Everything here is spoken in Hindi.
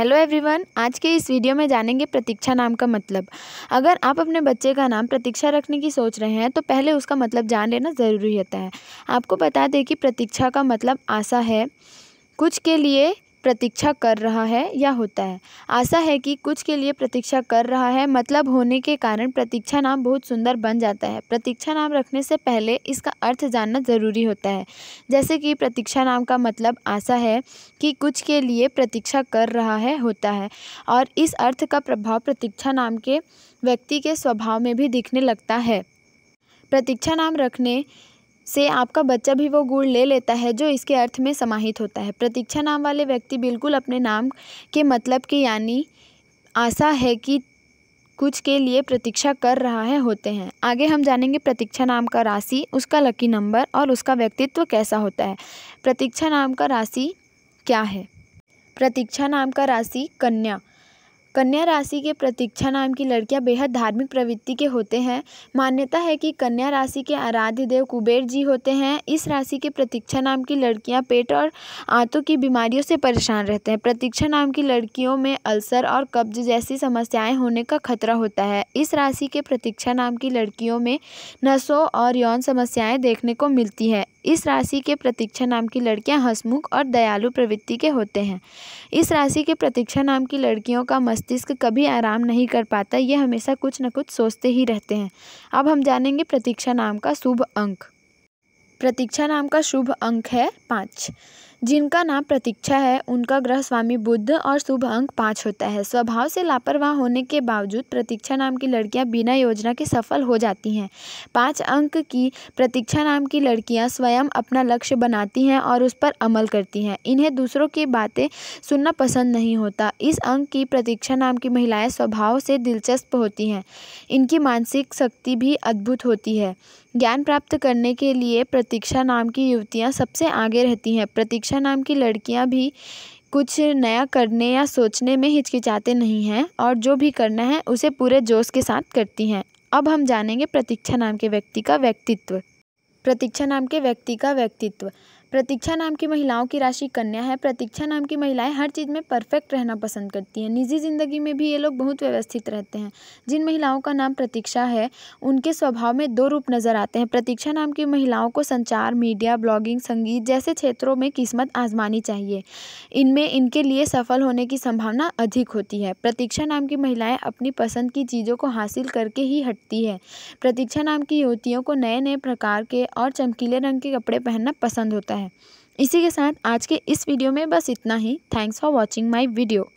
हेलो एवरीवन आज के इस वीडियो में जानेंगे प्रतीक्षा नाम का मतलब अगर आप अपने बच्चे का नाम प्रतीक्षा रखने की सोच रहे हैं तो पहले उसका मतलब जान लेना ज़रूरी होता है आपको बता दें कि प्रतीक्षा का मतलब आशा है कुछ के लिए प्रतीक्षा कर रहा है या होता है आशा है कि कुछ के लिए प्रतीक्षा कर रहा है मतलब होने के कारण प्रतीक्षा नाम बहुत सुंदर बन जाता है प्रतीक्षा नाम रखने से पहले इसका अर्थ जानना ज़रूरी होता है जैसे कि प्रतीक्षा नाम का मतलब आशा है कि कुछ के लिए प्रतीक्षा कर रहा है होता है और इस अर्थ का प्रभाव प्रतीक्षा नाम के व्यक्ति के स्वभाव में भी दिखने लगता है प्रतीक्षा नाम रखने से आपका बच्चा भी वो गुण ले लेता है जो इसके अर्थ में समाहित होता है प्रतीक्षा नाम वाले व्यक्ति बिल्कुल अपने नाम के मतलब के यानी आशा है कि कुछ के लिए प्रतीक्षा कर रहा है होते हैं आगे हम जानेंगे प्रतीक्षा नाम का राशि उसका लकी नंबर और उसका व्यक्तित्व कैसा होता है प्रतीक्षा नाम का राशि क्या है प्रतीक्षा नाम का राशि कन्या कन्या राशि के प्रतीक्षा नाम की लड़कियां बेहद धार्मिक प्रवृत्ति के होते हैं मान्यता है कि कन्या राशि के आराध्य देव कुबेर जी होते हैं इस राशि के प्रतीक्षा नाम की लड़कियां पेट और आंतों की बीमारियों से परेशान रहते हैं प्रतीक्षा नाम की लड़कियों में अल्सर और कब्ज जैसी समस्याएं होने का खतरा होता है इस राशि के प्रतीक्षा नाम की लड़कियों में नसों और यौन समस्याएँ देखने को मिलती है इस राशि के प्रतीक्षा नाम की लड़कियां हसमुख और दयालु प्रवृत्ति के होते हैं इस राशि के प्रतीक्षा नाम की लड़कियों का मस्तिष्क कभी आराम नहीं कर पाता ये हमेशा कुछ न कुछ सोचते ही रहते हैं अब हम जानेंगे प्रतीक्षा नाम का शुभ अंक प्रतीक्षा नाम का शुभ अंक है पाँच जिनका नाम प्रतीक्षा है उनका ग्रह स्वामी बुद्ध और शुभ अंक पाँच होता है स्वभाव से लापरवाह होने के बावजूद प्रतीक्षा नाम की लड़कियां बिना योजना के सफल हो जाती हैं पाँच अंक की प्रतीक्षा नाम की लड़कियां स्वयं अपना लक्ष्य बनाती हैं और उस पर अमल करती हैं इन्हें दूसरों की बातें सुनना पसंद नहीं होता इस अंक की प्रतीक्षा नाम की महिलाएँ स्वभाव से दिलचस्प होती हैं इनकी मानसिक शक्ति भी अद्भुत होती है ज्ञान प्राप्त करने के लिए प्रतीक्षा नाम की युवतियाँ सबसे आगे रहती हैं प्रतीक्षा आशा नाम की लड़कियां भी कुछ नया करने या सोचने में हिचकिचाते नहीं हैं और जो भी करना है उसे पूरे जोश के साथ करती हैं अब हम जानेंगे प्रतीक्षा नाम के व्यक्ति का व्यक्तित्व प्रतीक्षा नाम के व्यक्ति का व्यक्तित्व प्रतीक्षा नाम की महिलाओं की राशि कन्या है प्रतीक्षा नाम की महिलाएं हर चीज़ में परफेक्ट रहना पसंद करती हैं निजी ज़िंदगी में भी ये लोग बहुत व्यवस्थित रहते हैं जिन महिलाओं का नाम प्रतीक्षा है उनके स्वभाव में दो रूप नज़र आते हैं प्रतीक्षा नाम की महिलाओं को संचार मीडिया ब्लॉगिंग संगीत जैसे क्षेत्रों में किस्मत आजमानी चाहिए इनमें इनके लिए सफल होने की संभावना अधिक होती है प्रतीक्षा नाम की महिलाएँ अपनी पसंद की चीज़ों को हासिल करके ही हटती है प्रतीक्षा नाम की युवतियों को नए नए प्रकार के और चमकीले रंग के कपड़े पहनना पसंद होता है है इसी के साथ आज के इस वीडियो में बस इतना ही thanks for watching my video